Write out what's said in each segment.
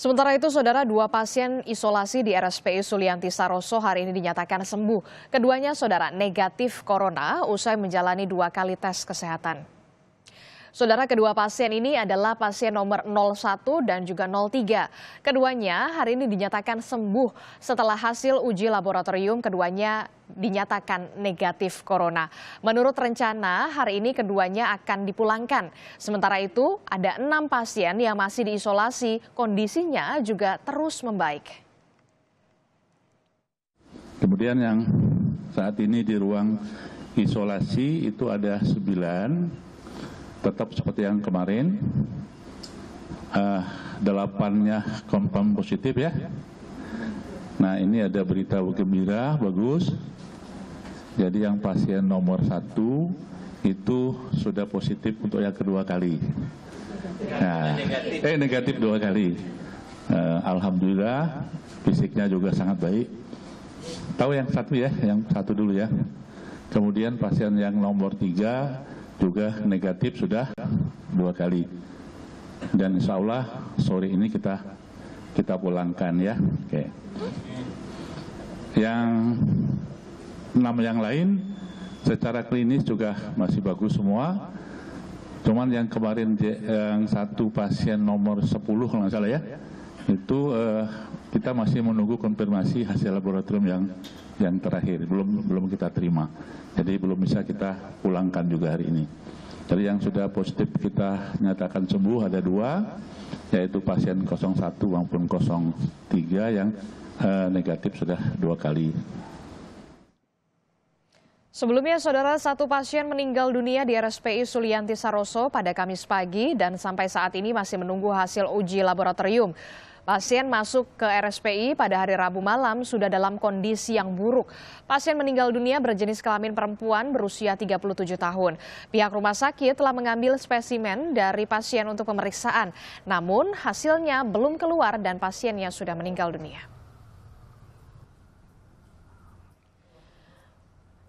Sementara itu, saudara dua pasien isolasi di RSPI Sulianti Saroso hari ini dinyatakan sembuh. Keduanya saudara negatif corona usai menjalani dua kali tes kesehatan. Saudara kedua pasien ini adalah pasien nomor 01 dan juga 03. Keduanya hari ini dinyatakan sembuh setelah hasil uji laboratorium keduanya dinyatakan negatif corona. Menurut rencana, hari ini keduanya akan dipulangkan. Sementara itu, ada enam pasien yang masih diisolasi, kondisinya juga terus membaik. Kemudian yang saat ini di ruang isolasi itu ada sembilan, tetap seperti yang kemarin uh, delapannya confirm positif ya nah ini ada berita gembira bagus jadi yang pasien nomor satu itu sudah positif untuk yang kedua kali nah, eh negatif dua kali uh, alhamdulillah fisiknya juga sangat baik tahu yang satu ya yang satu dulu ya kemudian pasien yang nomor tiga juga negatif sudah dua kali. Dan insya Allah sore ini kita kita pulangkan ya. Oke. Yang enam yang lain secara klinis juga masih bagus semua. Cuman yang kemarin yang satu pasien nomor 10 kalau nggak salah ya, itu eh, kita masih menunggu konfirmasi hasil laboratorium yang yang terakhir belum belum kita terima jadi belum bisa kita pulangkan juga hari ini Jadi yang sudah positif kita nyatakan sembuh ada dua yaitu pasien 01 maupun 03 yang uh, negatif sudah dua kali Sebelumnya, saudara, satu pasien meninggal dunia di RSPI Sulianti Saroso pada Kamis pagi dan sampai saat ini masih menunggu hasil uji laboratorium. Pasien masuk ke RSPI pada hari Rabu malam sudah dalam kondisi yang buruk. Pasien meninggal dunia berjenis kelamin perempuan berusia 37 tahun. Pihak rumah sakit telah mengambil spesimen dari pasien untuk pemeriksaan. Namun hasilnya belum keluar dan pasiennya sudah meninggal dunia.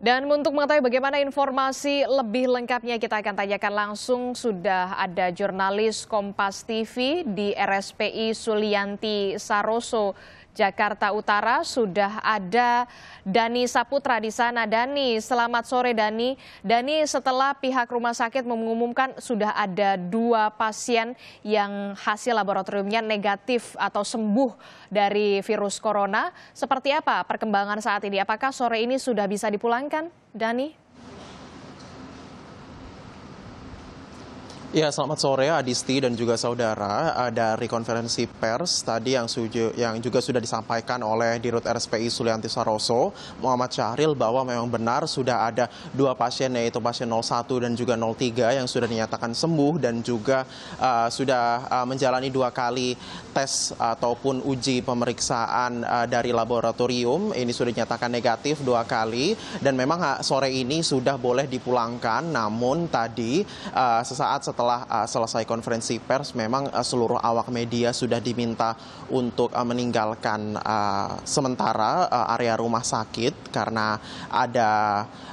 Dan untuk mengetahui bagaimana informasi lebih lengkapnya kita akan tanyakan langsung sudah ada jurnalis Kompas TV di RSPI Sulianti Saroso. Jakarta Utara sudah ada Dani Saputra di sana. Dani, selamat sore Dani. Dani, setelah pihak rumah sakit mengumumkan sudah ada dua pasien yang hasil laboratoriumnya negatif atau sembuh dari virus corona, seperti apa perkembangan saat ini? Apakah sore ini sudah bisa dipulangkan, Dani? Ya, selamat sore Adisti dan juga saudara. Dari konferensi pers tadi yang, suju, yang juga sudah disampaikan oleh Dirut RSPI Sulianti Saroso, Muhammad Syahril bahwa memang benar sudah ada dua pasien yaitu pasien 01 dan juga 03 yang sudah dinyatakan sembuh dan juga uh, sudah uh, menjalani dua kali tes ataupun uji pemeriksaan uh, dari laboratorium. Ini sudah dinyatakan negatif dua kali dan memang uh, sore ini sudah boleh dipulangkan. Namun tadi uh, sesaat setelah setelah uh, selesai konferensi pers memang uh, seluruh awak media sudah diminta untuk uh, meninggalkan uh, sementara uh, area rumah sakit karena ada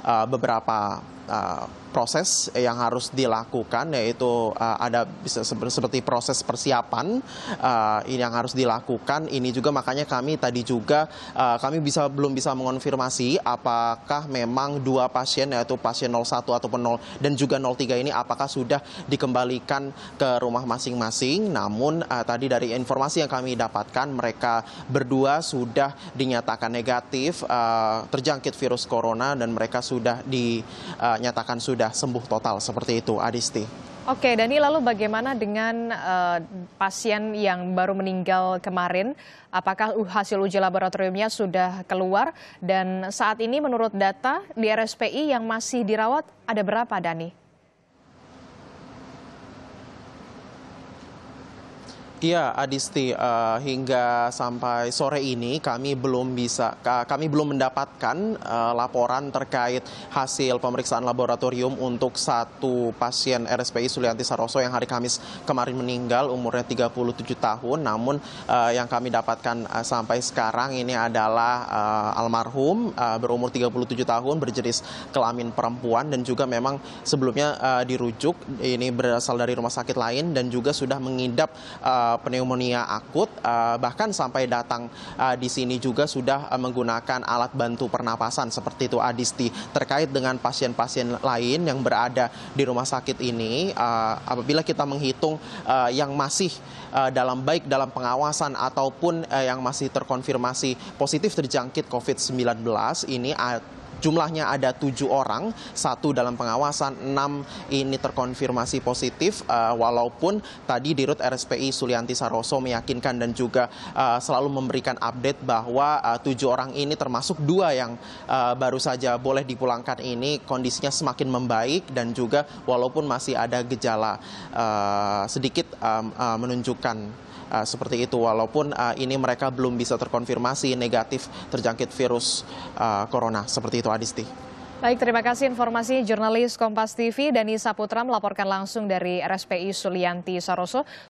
uh, beberapa Eh, proses yang harus dilakukan yaitu uh, ada bisa seperti proses persiapan uh, eh, ini yang harus dilakukan ini juga makanya kami tadi juga uh, kami bisa belum bisa mengonfirmasi apakah memang dua pasien yaitu pasien 01 ataupun 0 dan juga 03 ini apakah sudah dikembalikan ke rumah masing-masing namun uh, tadi dari informasi yang kami dapatkan mereka berdua sudah dinyatakan negatif uh, terjangkit virus corona dan mereka sudah di uh, nyatakan sudah sembuh total seperti itu, Adisti. Oke, Dani, lalu bagaimana dengan uh, pasien yang baru meninggal kemarin? Apakah hasil uji laboratoriumnya sudah keluar? Dan saat ini menurut data di RSPI yang masih dirawat ada berapa, Dani? Ya, Adisti, uh, hingga sampai sore ini kami belum bisa kami belum mendapatkan uh, laporan terkait hasil pemeriksaan laboratorium untuk satu pasien RSPI Sulianti Saroso yang hari Kamis kemarin meninggal umurnya 37 tahun. Namun uh, yang kami dapatkan uh, sampai sekarang ini adalah uh, almarhum uh, berumur 37 tahun berjenis kelamin perempuan dan juga memang sebelumnya uh, dirujuk ini berasal dari rumah sakit lain dan juga sudah mengidap uh, Eh, pneumonia akut eh, bahkan sampai datang eh, di sini juga sudah menggunakan alat bantu pernapasan seperti itu Adisti terkait dengan pasien-pasien lain yang berada di rumah sakit ini apabila kita menghitung yang masih dalam baik dalam pengawasan ataupun yang masih terkonfirmasi positif terjangkit COVID-19 ini jumlahnya ada tujuh orang, satu dalam pengawasan, enam ini terkonfirmasi positif, uh, walaupun tadi di Rut RSPI Sulianti Saroso meyakinkan dan juga uh, selalu memberikan update bahwa eh, tujuh orang ini termasuk dua yang uh, baru saja boleh dipulangkan ini kondisinya semakin membaik dan juga walaupun masih ada gejala uh, sedikit uh, uh, menunjukkan uh, seperti itu walaupun uh, ini mereka belum bisa terkonfirmasi negatif terjangkit virus uh, corona seperti itu Adisti. Baik, terima kasih informasi jurnalis Kompas TV Dani Saputra melaporkan langsung dari RSPI Sulianti Saroso.